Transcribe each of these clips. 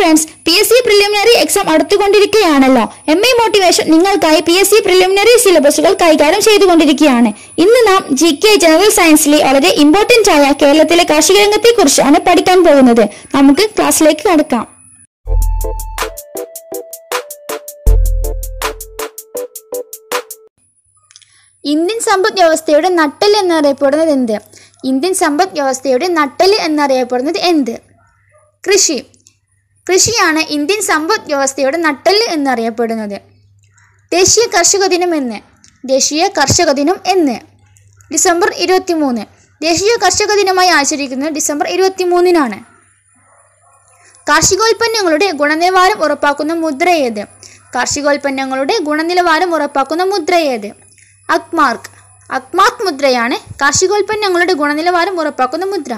friends P S C preliminary exam അടുത്തുകൊണ്ടിരിക്കുകയാണല്ലോ M A motivation നിങ്ങൾക്കായി P S C preliminary സിലബസുകൾ കൈകാര്യം ചെയ്തുകൊണ്ടിരിക്കുകയാണ് ഇന്ന് നാം ജി കെ ജനറൽ സയൻസിലെ വളരെ ഇമ്പോർട്ടന്റ് ആയ കേരളത്തിലെ കാർഷിക കുറിച്ചാണ് പഠിക്കാൻ പോകുന്നത് നമുക്ക് ക്ലാസ്സിലേക്ക് കടക്കാം ഇന്ത്യൻ സമ്പദ് വ്യവസ്ഥയുടെ നട്ടൽ എന്നറിയപ്പെടുന്നത് എന്ത് ഇന്ത്യൻ സമ്പദ് വ്യവസ്ഥയുടെ നട്ടൽ എന്നറിയപ്പെടുന്നത് എന്ത് കൃഷി കൃഷിയാണ് ഇന്ത്യൻ സമ്പദ് വ്യവസ്ഥയുടെ നട്ടെല്ല് എന്നറിയപ്പെടുന്നത് ദേശീയ കർഷക ദിനം എന്ന് ദേശീയ കർഷക ദിനം എന്ന് ഡിസംബർ ഇരുപത്തി മൂന്ന് ദേശീയ കർഷക ദിനമായി ആചരിക്കുന്നത് ഡിസംബർ ഇരുപത്തി മൂന്നിനാണ് കാർഷികോൽപ്പന്നങ്ങളുടെ ഗുണനിലവാരം ഉറപ്പാക്കുന്ന മുദ്ര ഏത് കാർഷികോൽപ്പന്നങ്ങളുടെ ഗുണനിലവാരം ഉറപ്പാക്കുന്ന മുദ്ര ഏത് അക്മാർക്ക് അക്മാർക്ക് മുദ്രയാണ് കാർഷികോൽപ്പന്നങ്ങളുടെ ഗുണനിലവാരം ഉറപ്പാക്കുന്ന മുദ്ര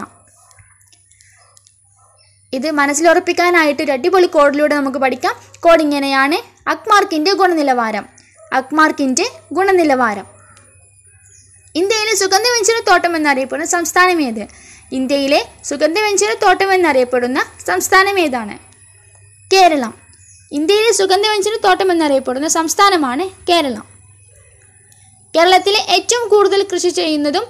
ഇത് മനസ്സിലുറപ്പിക്കാനായിട്ട് ഒരു അടിപൊളി കോഡിലൂടെ നമുക്ക് പഠിക്കാം കോഡ് ഇങ്ങനെയാണ് അക്മാർക്കിൻ്റെ ഗുണനിലവാരം അക്മാർക്കിൻ്റെ ഗുണനിലവാരം ഇന്ത്യയിലെ സുഗന്ധവ്യഞ്ജന തോട്ടം എന്നറിയപ്പെടുന്ന സംസ്ഥാനം ഏത് ഇന്ത്യയിലെ സുഗന്ധവ്യഞ്ജന തോട്ടം എന്നറിയപ്പെടുന്ന സംസ്ഥാനം ഏതാണ് കേരളം ഇന്ത്യയിലെ സുഗന്ധവ്യഞ്ജന തോട്ടം എന്നറിയപ്പെടുന്ന സംസ്ഥാനമാണ് കേരളം കേരളത്തിലെ ഏറ്റവും കൂടുതൽ കൃഷി ചെയ്യുന്നതും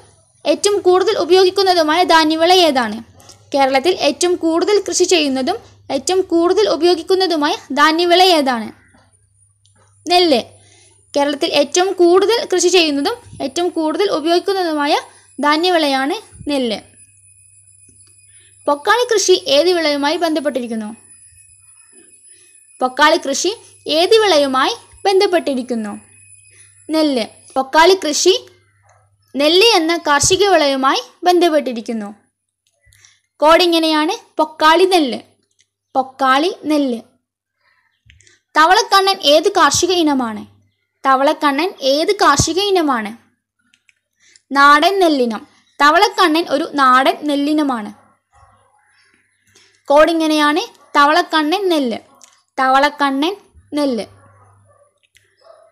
ഏറ്റവും കൂടുതൽ ഉപയോഗിക്കുന്നതുമായ ധാന്യവിള ഏതാണ് കേരളത്തിൽ ഏറ്റവും കൂടുതൽ കൃഷി ചെയ്യുന്നതും ഏറ്റവും കൂടുതൽ ഉപയോഗിക്കുന്നതുമായ ധാന്യവിള ഏതാണ് നെല്ല് കേരളത്തിൽ ഏറ്റവും കൂടുതൽ കൃഷി ചെയ്യുന്നതും ഏറ്റവും കൂടുതൽ ഉപയോഗിക്കുന്നതുമായ ധാന്യവിളയാണ് നെല്ല് പൊക്കാളി കൃഷി ഏത് വിളയുമായി ബന്ധപ്പെട്ടിരിക്കുന്നു പൊക്കാളി കൃഷി ഏത് വിളയുമായി ബന്ധപ്പെട്ടിരിക്കുന്നു നെല്ല് പൊക്കാളി കൃഷി നെല്ല് എന്ന കാർഷിക വിളയുമായി ബന്ധപ്പെട്ടിരിക്കുന്നു കോഡ് ഇങ്ങനെയാണ് പൊക്കാളി നെല്ല് പൊക്കാളി നെല്ല് തവളക്കണ്ണൻ ഏത് കാർഷിക ഇനമാണ് തവളക്കണ്ണൻ ഏത് കാർഷിക ഇനമാണ് നാടൻ നെല്ലിനം തവളക്കണ്ണൻ ഒരു നാടൻ നെല്ലിനമാണ് കോഡിങ്ങനെയാണ് തവളക്കണ്ണൻ നെല്ല് തവളക്കണ്ണൻ നെല്ല്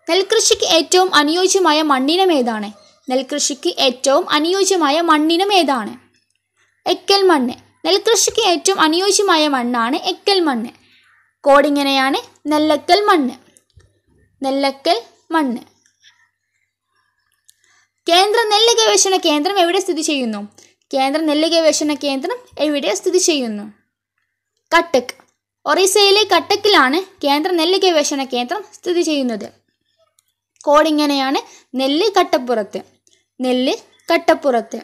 നെൽകൃഷിക്ക് ഏറ്റവും അനുയോജ്യമായ മണ്ണിനം ഏതാണ് നെൽകൃഷിക്ക് ഏറ്റവും അനുയോജ്യമായ മണ്ണിനം ഏതാണ് എക്കൽ മണ്ണ് നെൽകൃഷിക്ക് ഏറ്റവും അനുയോജ്യമായ മണ്ണാണ് എക്കൽ മണ്ണ് കോടിങ്ങനെയാണ് നെല്ലക്കൽ മണ്ണ് നെല്ലക്കൽ മണ്ണ് കേന്ദ്ര നെല്ല് ഗവേഷണ കേന്ദ്രം എവിടെ സ്ഥിതി ചെയ്യുന്നു കേന്ദ്ര നെല്ല് ഗവേഷണ കേന്ദ്രം എവിടെ സ്ഥിതി ചെയ്യുന്നു കട്ടക്ക് ഒറീസയിലെ കട്ടക്കിലാണ് കേന്ദ്ര നെല്ല് ഗവേഷണ കേന്ദ്രം സ്ഥിതി ചെയ്യുന്നത് കോടിങ്ങനെയാണ് നെല്ല് കട്ടപ്പുറത്ത് നെല്ല് കട്ടപ്പുറത്ത്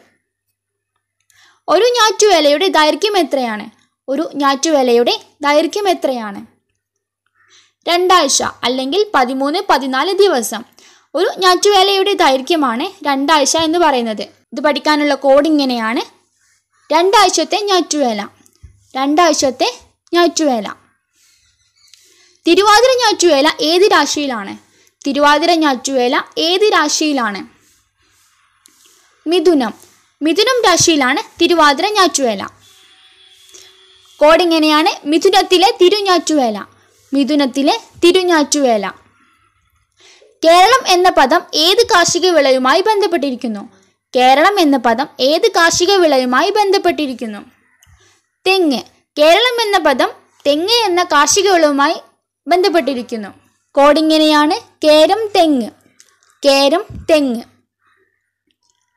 ഒരു ഞാറ്റുവേലയുടെ ദൈർഘ്യം എത്രയാണ് ഒരു ഞാറ്റുവേലയുടെ ദൈർഘ്യം എത്രയാണ് രണ്ടാഴ്ച അല്ലെങ്കിൽ പതിമൂന്ന് പതിനാല് ദിവസം ഒരു ഞാറ്റുവേലയുടെ ദൈർഘ്യമാണ് രണ്ടാഴ്ച എന്ന് പറയുന്നത് ഇത് പഠിക്കാനുള്ള കോഡ് ഇങ്ങനെയാണ് രണ്ടാഴ്ചത്തെ ഞാറ്റുവേല രണ്ടാഴ്ചത്തെ ഞാറ്റുവേല തിരുവാതിര ഞാറ്റുവേല ഏത് രാശിയിലാണ് തിരുവാതിര ഞാറ്റുവേല ഏത് രാശിയിലാണ് മിഥുനം മിഥുനം രാശിയിലാണ് തിരുവാതിര ഞാറ്റുവേല കോഡ് മിഥുനത്തിലെ തിരുഞ്ഞാറ്റുവേല മിഥുനത്തിലെ തിരുഞ്ഞാറ്റുവേല കേരളം എന്ന പദം ഏത് കാർഷിക വിളയുമായി ബന്ധപ്പെട്ടിരിക്കുന്നു കേരളം എന്ന പദം ഏത് കാർഷിക വിളയുമായി ബന്ധപ്പെട്ടിരിക്കുന്നു തെങ്ങ് കേരളം എന്ന പദം തെങ്ങ് എന്ന കാർഷിക വിളവുമായി ബന്ധപ്പെട്ടിരിക്കുന്നു കോഡിങ്ങനെയാണ് കേരം തെങ്ങ് കേരം തെങ്ങ്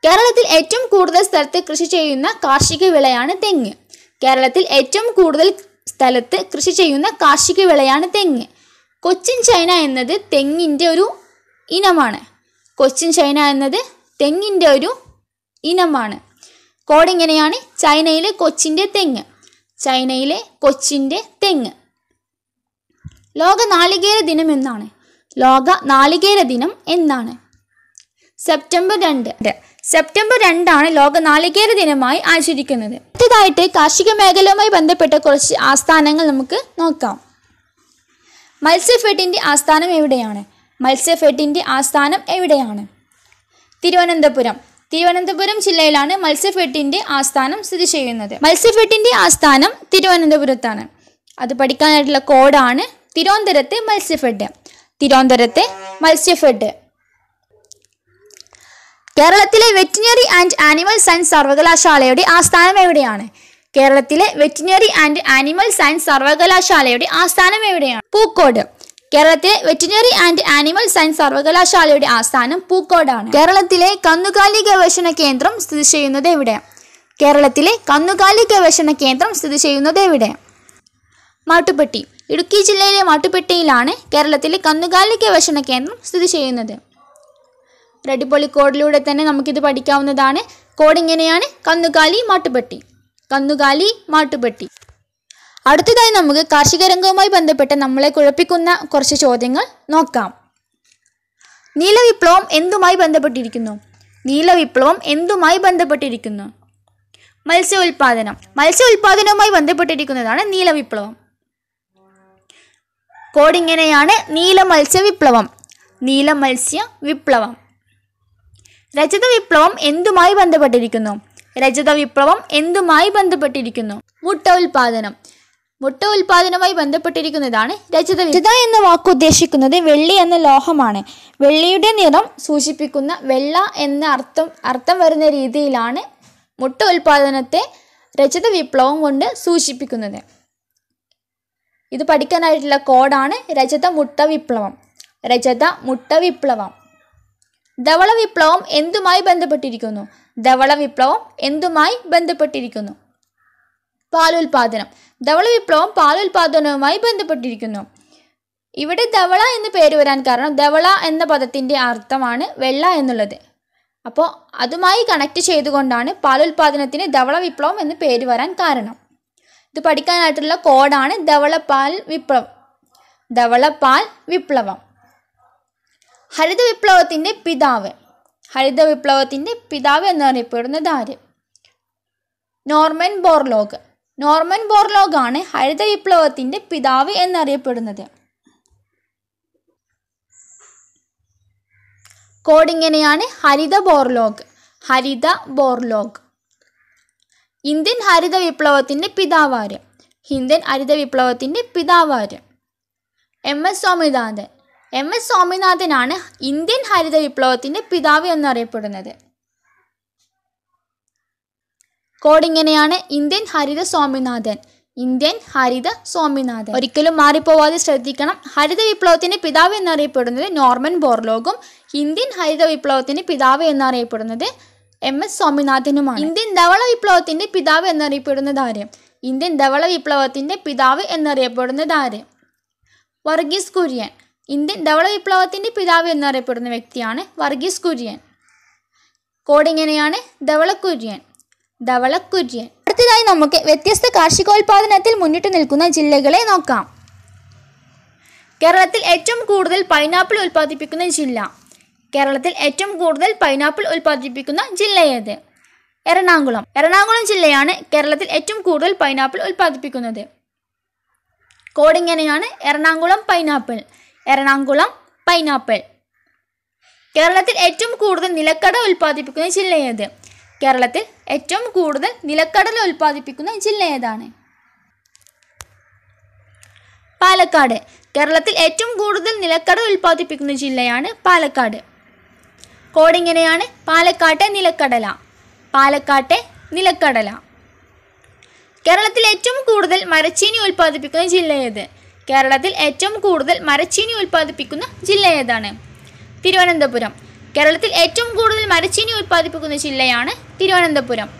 കേരളത്തിൽ ഏറ്റവും കൂടുതൽ സ്ഥലത്ത് കൃഷി ചെയ്യുന്ന കാർഷിക വിളയാണ് തെങ്ങ് കേരളത്തിൽ ഏറ്റവും കൂടുതൽ സ്ഥലത്ത് കൃഷി ചെയ്യുന്ന കാർഷിക വിളയാണ് തെങ്ങ് കൊച്ചിൻ ചൈന എന്നത് തെങ്ങിൻ്റെ ഒരു ഇനമാണ് കൊച്ചിൻ ചൈന എന്നത് തെങ്ങിൻ്റെ ഒരു ഇനമാണ് കോഡ് ഇങ്ങനെയാണ് ചൈനയിലെ കൊച്ചിൻ്റെ തെങ്ങ് ചൈനയിലെ കൊച്ചിൻ്റെ തെങ്ങ് ലോക നാളികേര ദിനം എന്നാണ് ലോക നാളികേര ദിനം എന്നാണ് സെപ്റ്റംബർ രണ്ട് സെപ്റ്റംബർ രണ്ടാണ് ലോക നാളികേര ദിനമായി ആചരിക്കുന്നത് അടുത്തതായിട്ട് കാർഷിക മേഖലയുമായി ബന്ധപ്പെട്ട കുറച്ച് ആസ്ഥാനങ്ങൾ നമുക്ക് നോക്കാം മത്സ്യഫെഡിൻ്റെ ആസ്ഥാനം എവിടെയാണ് മത്സ്യഫെഡിൻ്റെ ആസ്ഥാനം എവിടെയാണ് തിരുവനന്തപുരം തിരുവനന്തപുരം ജില്ലയിലാണ് മത്സ്യഫെഡിൻ്റെ ആസ്ഥാനം സ്ഥിതി ചെയ്യുന്നത് മത്സ്യഫെഡിൻ്റെ ആസ്ഥാനം തിരുവനന്തപുരത്താണ് അത് പഠിക്കാനായിട്ടുള്ള കോഡാണ് തിരുവനന്തപുരത്തെ മത്സ്യഫെഡ് തിരുവനന്തപുരത്തെ മത്സ്യഫെഡ് കേരളത്തിലെ വെറ്റിനറി ആൻഡ് ആനിമൽ സയൻസ് സർവകലാശാലയുടെ ആസ്ഥാനം എവിടെയാണ് കേരളത്തിലെ വെറ്റിനറി ആൻഡ് ആനിമൽ സയൻസ് സർവകലാശാലയുടെ ആസ്ഥാനം എവിടെയാണ് പൂക്കോട് കേരളത്തിലെ വെറ്റിനറി ആൻഡ് ആനിമൽ സയൻസ് സർവകലാശാലയുടെ ആസ്ഥാനം പൂക്കോടാണ് കേരളത്തിലെ കന്നുകാലി ഗവേഷണ കേന്ദ്രം സ്ഥിതി ചെയ്യുന്നത് എവിടെ കേരളത്തിലെ കന്നുകാലി ഗവേഷണ കേന്ദ്രം സ്ഥിതി ചെയ്യുന്നത് എവിടെ മാട്ടുപ്പെട്ടി ഇടുക്കി ജില്ലയിലെ മാട്ടുപ്പെട്ടിയിലാണ് കേരളത്തിലെ കന്നുകാലി ഗവേഷണ കേന്ദ്രം സ്ഥിതി ചെയ്യുന്നത് റെഡിപ്പൊളി കോഡിലൂടെ തന്നെ നമുക്കിത് പഠിക്കാവുന്നതാണ് കോഡ് ഇങ്ങനെയാണ് കന്നുകാലി മാട്ടുപെട്ടി കന്നുകാലി മാട്ടുപെട്ടി അടുത്തതായി നമുക്ക് കാർഷിക രംഗവുമായി ബന്ധപ്പെട്ട് നമ്മളെ കുഴപ്പിക്കുന്ന കുറച്ച് ചോദ്യങ്ങൾ നോക്കാം നീലവിപ്ലവം എന്തുമായി ബന്ധപ്പെട്ടിരിക്കുന്നു നീലവിപ്ലവം എന്തുമായി ബന്ധപ്പെട്ടിരിക്കുന്നു മത്സ്യ ഉൽപാദനം മത്സ്യ ഉൽപാദനവുമായി ബന്ധപ്പെട്ടിരിക്കുന്നതാണ് നീലവിപ്ലവം കോഡിങ്ങനെയാണ് നീല മത്സ്യ വിപ്ലവം നീല മത്സ്യ വിപ്ലവം രജത വിപ്ലവം എന്തുമായി ബന്ധപ്പെട്ടിരിക്കുന്നു രജത വിപ്ലവം എന്തുമായി ബന്ധപ്പെട്ടിരിക്കുന്നു മുട്ട ഉൽപാദനം മുട്ട ഉൽപാദനവുമായി ബന്ധപ്പെട്ടിരിക്കുന്നതാണ് രജത രജത എന്ന വാക്ക് ഉദ്ദേശിക്കുന്നത് വെള്ളി എന്ന ലോഹമാണ് വെള്ളിയുടെ നിറം സൂചിപ്പിക്കുന്ന വെള്ള എന്ന അർത്ഥം അർത്ഥം വരുന്ന രീതിയിലാണ് മുട്ട ഉൽപാദനത്തെ രജത വിപ്ലവം കൊണ്ട് സൂചിപ്പിക്കുന്നത് ഇത് പഠിക്കാനായിട്ടുള്ള കോഡാണ് രജത മുട്ട വിപ്ലവം രജത മുട്ട വിപ്ലവം ധവള വിപ്ലവം എന്തുമായി ബന്ധപ്പെട്ടിരിക്കുന്നു ധവള വിപ്ലവം എന്തുമായി ബന്ധപ്പെട്ടിരിക്കുന്നു പാലുൽപാദനം ധവള വിപ്ലവം പാലുൽപാദനവുമായി ബന്ധപ്പെട്ടിരിക്കുന്നു ഇവിടെ ധവള എന്ന് പേര് വരാൻ കാരണം ധവള എന്ന പദത്തിൻ്റെ അർത്ഥമാണ് വെള്ള എന്നുള്ളത് അപ്പോൾ അതുമായി കണക്ട് ചെയ്തുകൊണ്ടാണ് പാലുൽപാദനത്തിന് ധവള വിപ്ലവം എന്ന് പേര് വരാൻ കാരണം ഇത് പഠിക്കാനായിട്ടുള്ള കോഡാണ് ധവള പാൽ വിപ്ലവം ധവള പാൽ വിപ്ലവം ഹരിത വിപ്ലവത്തിൻ്റെ പിതാവ് ഹരിത വിപ്ലവത്തിൻ്റെ പിതാവ് എന്നറിയപ്പെടുന്നത് ആര് നോർമൻ ബോർലോഗ് നോർമൻ ബോർലോഗ് ആണ് ഹരിത വിപ്ലവത്തിൻ്റെ പിതാവ് എന്നറിയപ്പെടുന്നത് കോഡിങ്ങനെയാണ് ഹരിത ബോർലോഗ് ഹരിത ബോർലോഗ് ഇന്ത്യൻ ഹരിത വിപ്ലവത്തിൻ്റെ പിതാവാര് ഇന്ത്യൻ ഹരിത വിപ്ലവത്തിൻ്റെ പിതാവാര് M S Swaminathan M S സ്വാമിനാഥനാണ് ഇന്ത്യൻ ഹരിത വിപ്ലവത്തിന്റെ പിതാവ് എന്നറിയപ്പെടുന്നത് കോഡ് ഇന്ത്യൻ ഹരിത സ്വാമിനാഥൻ ഇന്ത്യൻ ഹരിത സ്വാമിനാഥൻ ഒരിക്കലും മാറിപ്പോവാതെ ശ്രദ്ധിക്കണം ഹരിത വിപ്ലവത്തിന്റെ പിതാവ് എന്നറിയപ്പെടുന്നത് നോർമൻ ബോർലോഗും ഇന്ത്യൻ ഹരിത വിപ്ലവത്തിന്റെ പിതാവ് എന്നറിയപ്പെടുന്നത് എം എസ് സ്വാമിനാഥനുമാണ് ഇന്ത്യൻ ധവള വിപ്ലവത്തിന്റെ പിതാവ് എന്നറിയപ്പെടുന്നത് ആര് ഇന്ത്യൻ ധവള വിപ്ലവത്തിന്റെ പിതാവ് എന്നറിയപ്പെടുന്നത് ആര് വർഗീസ് കുര്യൻ ഇന്ത്യൻ ധവള വിപ്ലവത്തിൻ്റെ പിതാവ് എന്നറിയപ്പെടുന്ന വ്യക്തിയാണ് വർഗീസ് കുര്യൻ കോഡിങ്ങനെയാണ് ധവളക്കുര്യൻ ധവളക്കുര്യൻ അടുത്തതായി നമുക്ക് വ്യത്യസ്ത കാർഷികോൽപാദനത്തിൽ മുന്നിട്ട് നിൽക്കുന്ന ജില്ലകളെ നോക്കാം കേരളത്തിൽ ഏറ്റവും കൂടുതൽ പൈനാപ്പിൾ ഉൽപ്പാദിപ്പിക്കുന്ന ജില്ല കേരളത്തിൽ ഏറ്റവും കൂടുതൽ പൈനാപ്പിൾ ഉൽപ്പാദിപ്പിക്കുന്ന ജില്ല ഏത് എറണാകുളം എറണാകുളം ജില്ലയാണ് കേരളത്തിൽ ഏറ്റവും കൂടുതൽ പൈനാപ്പിൾ ഉൽപ്പാദിപ്പിക്കുന്നത് കോഡിങ്ങനെയാണ് എറണാകുളം പൈനാപ്പിൾ എറണാകുളം പൈനാപ്പിൾ കേരളത്തിൽ ഏറ്റവും കൂടുതൽ നിലക്കട ഉൽപ്പാദിപ്പിക്കുന്ന ജില്ല ഏത് കേരളത്തിൽ ഏറ്റവും കൂടുതൽ നിലക്കടല ഉൽപ്പാദിപ്പിക്കുന്ന ജില്ല ഏതാണ് പാലക്കാട് കേരളത്തിൽ ഏറ്റവും കൂടുതൽ നിലക്കടൽ ഉൽപ്പാദിപ്പിക്കുന്ന ജില്ലയാണ് പാലക്കാട് കോഡിങ്ങനെയാണ് പാലക്കാട്ടെ നിലക്കടല പാലക്കാട്ടെ നിലക്കടല കേരളത്തിൽ ഏറ്റവും കൂടുതൽ മരച്ചീനി ഉൽപ്പാദിപ്പിക്കുന്ന ജില്ല ഏത് കേരളത്തിൽ ഏറ്റവും കൂടുതൽ മരച്ചീനി ഉൽപ്പാദിപ്പിക്കുന്ന ജില്ല ഏതാണ് തിരുവനന്തപുരം കേരളത്തിൽ ഏറ്റവും കൂടുതൽ മരച്ചീനി ഉൽപ്പാദിപ്പിക്കുന്ന ജില്ലയാണ് തിരുവനന്തപുരം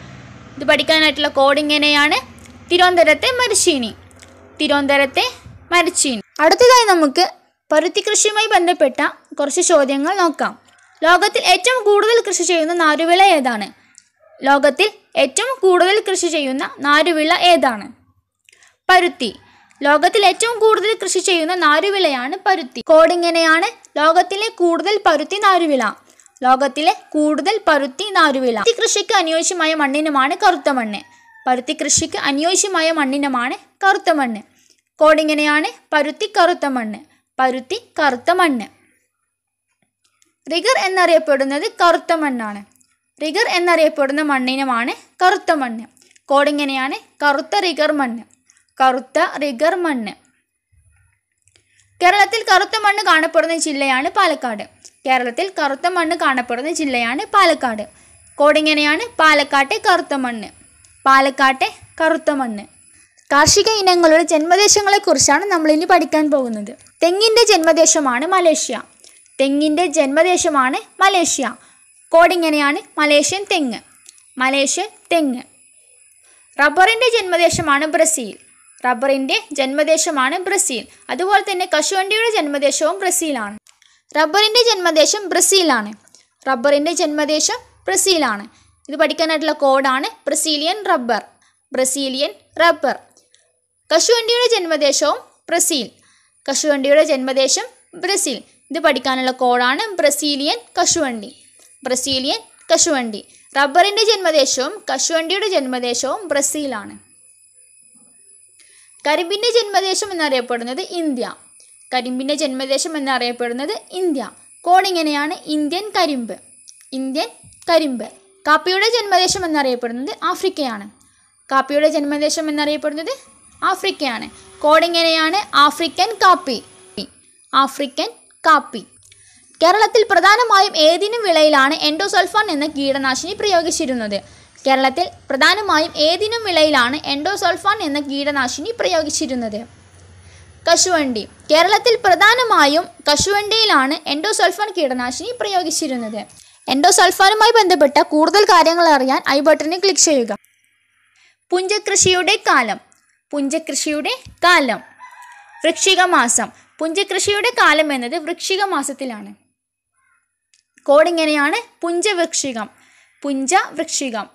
ഇത് പഠിക്കാനായിട്ടുള്ള കോഡ് ഇങ്ങനെയാണ് തിരുവനന്തപുരത്തെ മരച്ചീനി തിരുവനന്തപുരത്തെ മരച്ചീനി അടുത്തതായി നമുക്ക് പരുത്തി കൃഷിയുമായി ബന്ധപ്പെട്ട കുറച്ച് ചോദ്യങ്ങൾ നോക്കാം ലോകത്തിൽ ഏറ്റവും കൂടുതൽ കൃഷി ചെയ്യുന്ന നാരുവിള ഏതാണ് ലോകത്തിൽ ഏറ്റവും കൂടുതൽ കൃഷി ചെയ്യുന്ന നാരുവിള ഏതാണ് പരുത്തി ലോകത്തിൽ ഏറ്റവും കൂടുതൽ കൃഷി ചെയ്യുന്ന നാരുവിളയാണ് പരുത്തി കോടിങ്ങനെയാണ് ലോകത്തിലെ കൂടുതൽ പരുത്തി നാരുവിള ലോകത്തിലെ കൂടുതൽ പരുത്തി നാരുവിള പരുത്തി കൃഷിക്ക് അനുയോജ്യമായ മണ്ണിനുമാണ് കറുത്ത മണ്ണ് പരുത്തി കൃഷിക്ക് അനുയോജ്യമായ മണ്ണിനുമാണ് കറുത്ത മണ്ണ് കോടിങ്ങനെയാണ് പരുത്തി കറുത്ത മണ്ണ് പരുത്തി കറുത്ത മണ്ണ് റിഗർ എന്നറിയപ്പെടുന്നത് കറുത്ത മണ്ണാണ് റിഗർ എന്നറിയപ്പെടുന്ന മണ്ണിനുമാണ് കറുത്ത മണ്ണ് കോടിങ്ങനെയാണ് കറുത്ത റിഗർ മണ്ണ് കറുത്ത റിഗർ മണ്ണ് കേരളത്തിൽ കറുത്ത മണ്ണ് കാണപ്പെടുന്ന ജില്ലയാണ് പാലക്കാട് കേരളത്തിൽ കറുത്ത മണ്ണ് കാണപ്പെടുന്ന ജില്ലയാണ് പാലക്കാട് കോടിങ്ങനെയാണ് പാലക്കാട്ടെ കറുത്ത മണ്ണ് പാലക്കാട്ടെ കറുത്ത മണ്ണ് കാർഷിക ഇനങ്ങളുടെ ജന്മദേശങ്ങളെക്കുറിച്ചാണ് നമ്മൾ ഇനി പഠിക്കാൻ പോകുന്നത് തെങ്ങിൻ്റെ ജന്മദേശമാണ് മലേഷ്യ തെങ്ങിൻ്റെ ജന്മദേശമാണ് മലേഷ്യ കോടിങ്ങനെയാണ് മലേഷ്യൻ തെങ്ങ് മലേഷ്യൻ തെങ്ങ് റബ്ബറിൻ്റെ ജന്മദേശമാണ് ബ്രസീൽ റബ്ബറിൻ്റെ ജന്മദേശമാണ് ബ്രസീൽ അതുപോലെ തന്നെ കശുവണ്ടിയുടെ ജന്മദേശവും ബ്രസീലാണ് റബ്ബറിൻ്റെ ജന്മദേശം ബ്രസീലാണ് റബ്ബറിൻ്റെ ജന്മദേശം ബ്രസീലാണ് ഇത് പഠിക്കാനായിട്ടുള്ള കോഡാണ് ബ്രസീലിയൻ റബ്ബർ ബ്രസീലിയൻ റബ്ബർ കശുവണ്ടിയുടെ ജന്മദേശവും ബ്രസീൽ കശുവണ്ടിയുടെ ജന്മദേശം ബ്രസീൽ ഇത് പഠിക്കാനുള്ള കോഡാണ് ബ്രസീലിയൻ കശുവണ്ടി ബ്രസീലിയൻ കശുവണ്ടി റബ്ബറിൻ്റെ ജന്മദേശവും കശുവണ്ടിയുടെ ജന്മദേശവും ബ്രസീലാണ് കരിമ്പിൻ്റെ ജന്മദേശം എന്നറിയപ്പെടുന്നത് ഇന്ത്യ കരിമ്പിൻ്റെ ജന്മദേശം എന്നറിയപ്പെടുന്നത് ഇന്ത്യ കോണിങ്ങനെയാണ് ഇന്ത്യൻ കരിമ്പ് ഇന്ത്യൻ കരിമ്പ് കാപ്പിയുടെ ജന്മദേശം എന്നറിയപ്പെടുന്നത് ആഫ്രിക്കയാണ് കാപ്പിയുടെ ജന്മദേശം എന്നറിയപ്പെടുന്നത് ആഫ്രിക്കയാണ് കോഡിങ്ങനെയാണ് ആഫ്രിക്കൻ കാപ്പി ആഫ്രിക്കൻ കാപ്പി കേരളത്തിൽ പ്രധാനമായും ഏതിനും വിളയിലാണ് എൻഡോസൾഫാൻ എന്ന കീടനാശിനി പ്രയോഗിച്ചിരുന്നത് കേരളത്തിൽ പ്രധാനമായും ഏതിനും വിളയിലാണ് എൻഡോസൾഫാൻ എന്ന കീടനാശിനി പ്രയോഗിച്ചിരുന്നത് കശുവണ്ടി കേരളത്തിൽ പ്രധാനമായും കശുവണ്ടിയിലാണ് എൻഡോസൾഫാൻ കീടനാശിനി പ്രയോഗിച്ചിരുന്നത് എൻഡോസൾഫാനുമായി ബന്ധപ്പെട്ട കൂടുതൽ കാര്യങ്ങൾ അറിയാൻ ഐ ബട്ടണിൽ ക്ലിക്ക് ചെയ്യുക പുഞ്ചകൃഷിയുടെ കാലം പുഞ്ചകൃഷിയുടെ കാലം വൃക്ഷിക മാസം പുഞ്ചകൃഷിയുടെ കാലം എന്നത് വൃക്ഷിക മാസത്തിലാണ് കോഡ് ഇങ്ങനെയാണ് പുഞ്ചവൃക്ഷികം പുഞ്ച വൃക്ഷികം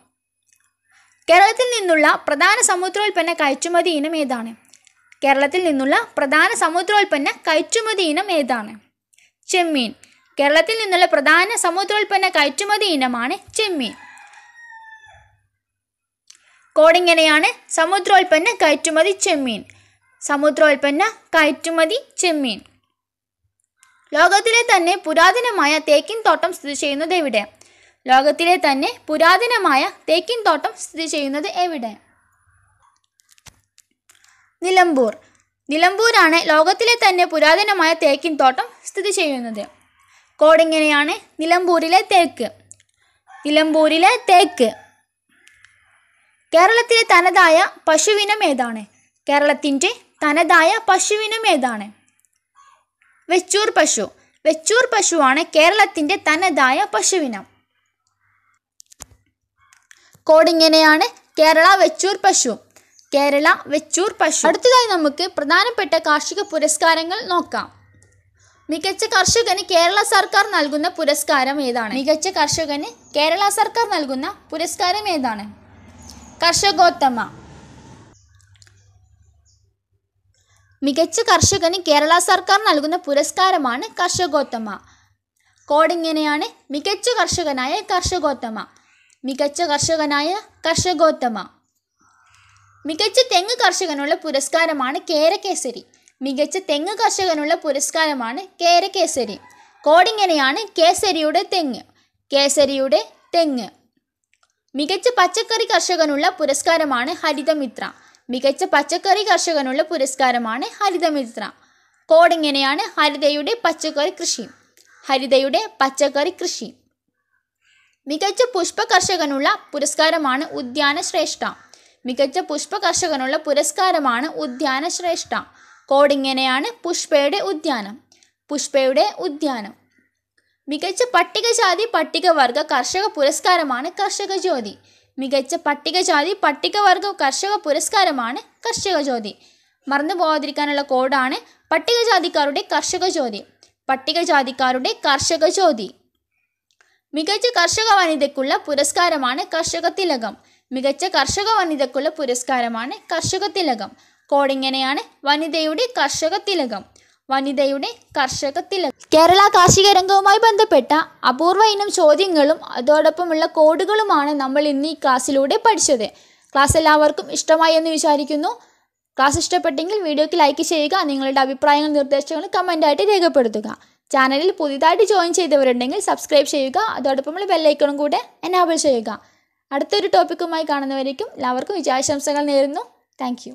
കേരളത്തിൽ നിന്നുള്ള പ്രധാന സമുദ്രോൽപ്പന്ന കയറ്റുമതി ഇനം ഏതാണ് കേരളത്തിൽ നിന്നുള്ള പ്രധാന സമുദ്രോൽപ്പന്ന കയറ്റുമതി ഇനം ഏതാണ് ചെമ്മീൻ കേരളത്തിൽ നിന്നുള്ള പ്രധാന സമുദ്രോൽപ്പന്ന കയറ്റുമതി ഇനമാണ് ചെമ്മീൻ കോഡിങ്ങനെയാണ് സമുദ്രോൽപ്പന്ന കയറ്റുമതി ചെമ്മീൻ സമുദ്രോൽപ്പന്ന കയറ്റുമതി ചെമ്മീൻ ലോകത്തിലെ തന്നെ പുരാതനമായ തേക്കിൻ തോട്ടം സ്ഥിതി ചെയ്യുന്നത് എവിടെ ലോകത്തിലെ തന്നെ പുരാതനമായ തേക്കിൻ തോട്ടം സ്ഥിതി ചെയ്യുന്നത് എവിടെ നിലമ്പൂർ നിലമ്പൂരാണ് ലോകത്തിലെ തന്നെ പുരാതനമായ തേക്കിൻ തോട്ടം സ്ഥിതി ചെയ്യുന്നത് കോടിങ്ങനെയാണ് നിലമ്പൂരിലെ തേക്ക് നിലമ്പൂരിലെ തേക്ക് കേരളത്തിലെ തനതായ പശുവിനം ഏതാണ് കേരളത്തിൻ്റെ തനതായ പശുവിനം ഏതാണ് വെച്ചൂർ പശു വെച്ചൂർ പശുവാണ് കേരളത്തിൻ്റെ തനതായ പശുവിനം കോഡ് ഇങ്ങനെയാണ് കേരള വെച്ചൂർ പശു കേരള വെച്ചൂർ പശു അടുത്തതായി നമുക്ക് പ്രധാനപ്പെട്ട കാർഷിക പുരസ്കാരങ്ങൾ നോക്കാം മികച്ച കർഷകന് കേരള സർക്കാർ നൽകുന്ന പുരസ്കാരം ഏതാണ് മികച്ച കർഷകന് കേരള സർക്കാർ നൽകുന്ന പുരസ്കാരം ഏതാണ് കർഷകോത്തമ മികച്ച കർഷകന് കേരള സർക്കാർ നൽകുന്ന പുരസ്കാരമാണ് കർഷകോത്തമ കോഡ് മികച്ച കർഷകനായ കർഷകോത്തമ മികച്ച കർഷകനായ കർഷകോത്തമ മികച്ച തെങ്ങ് കർഷകനുള്ള പുരസ്കാരമാണ് കേരകേസരി മികച്ച തെങ്ങ് കർഷകനുള്ള പുരസ്കാരമാണ് കേരകേസരി കോടിങ്ങനെയാണ് കേസരിയുടെ തെങ്ങ് കേസരിയുടെ തെങ്ങ് മികച്ച പച്ചക്കറി കർഷകനുള്ള പുരസ്കാരമാണ് ഹരിതമിത്ര മികച്ച പച്ചക്കറി കർഷകനുള്ള പുരസ്കാരമാണ് ഹരിതമിത്ര കോടിങ്ങനെയാണ് ഹരിതയുടെ പച്ചക്കറി കൃഷി ഹരിതയുടെ പച്ചക്കറി കൃഷി മികച്ച കർഷകനുള്ള പുരസ്കാരമാണ് ഉദ്യാന ശ്രേഷ്ഠ മികച്ച കർഷകനുള്ള പുരസ്കാരമാണ് ഉദ്യാന ശ്രേഷ്ഠ കോഡിങ്ങനെയാണ് പുഷ്പയുടെ ഉദ്യാനം പുഷ്പയുടെ ഉദ്യാനം മികച്ച പട്ടികജാതി പട്ടികവർഗ കർഷക പുരസ്കാരമാണ് കർഷക ജ്യോതി മികച്ച പട്ടികജാതി പട്ടികവർഗ കർഷക പുരസ്കാരമാണ് കർഷക ജ്യോതി മറന്നു പോവാതിരിക്കാനുള്ള കോഡാണ് പട്ടികജാതിക്കാരുടെ കർഷക ജ്യോതി പട്ടികജാതിക്കാരുടെ കർഷക ജ്യോതി മികച്ച കർഷക വനിതയ്ക്കുള്ള പുരസ്കാരമാണ് കർഷക തിലകം മികച്ച കർഷക വനിതയ്ക്കുള്ള പുരസ്കാരമാണ് കർഷക തിലകം കോഡ് വനിതയുടെ കർഷക തിലകം വനിതയുടെ കർഷക തിലകം കേരള കാർഷിക രംഗവുമായി ബന്ധപ്പെട്ട അപൂർവ ഇനം ചോദ്യങ്ങളും അതോടൊപ്പമുള്ള കോഡുകളുമാണ് നമ്മൾ ഇന്ന് ഈ ക്ലാസ്സിലൂടെ പഠിച്ചത് ക്ലാസ് എല്ലാവർക്കും ഇഷ്ടമായി എന്ന് വിചാരിക്കുന്നു ക്ലാസ് ഇഷ്ടപ്പെട്ടെങ്കിൽ വീഡിയോക്ക് ലൈക്ക് ചെയ്യുക നിങ്ങളുടെ അഭിപ്രായങ്ങളും നിർദ്ദേശങ്ങളും കമൻ്റായിട്ട് രേഖപ്പെടുത്തുക ചാനലിൽ പുതിയതായിട്ട് ജോയിൻ ചെയ്തവരുണ്ടെങ്കിൽ സബ്സ്ക്രൈബ് ചെയ്യുക അതോടൊപ്പം നമ്മൾ ബെല്ലൈക്കണും കൂടെ എനാബിൾ ചെയ്യുക അടുത്തൊരു ടോപ്പിക്കുമായി കാണുന്നവരേക്കും എല്ലാവർക്കും വിജയാശംസകൾ നേരുന്നു താങ്ക്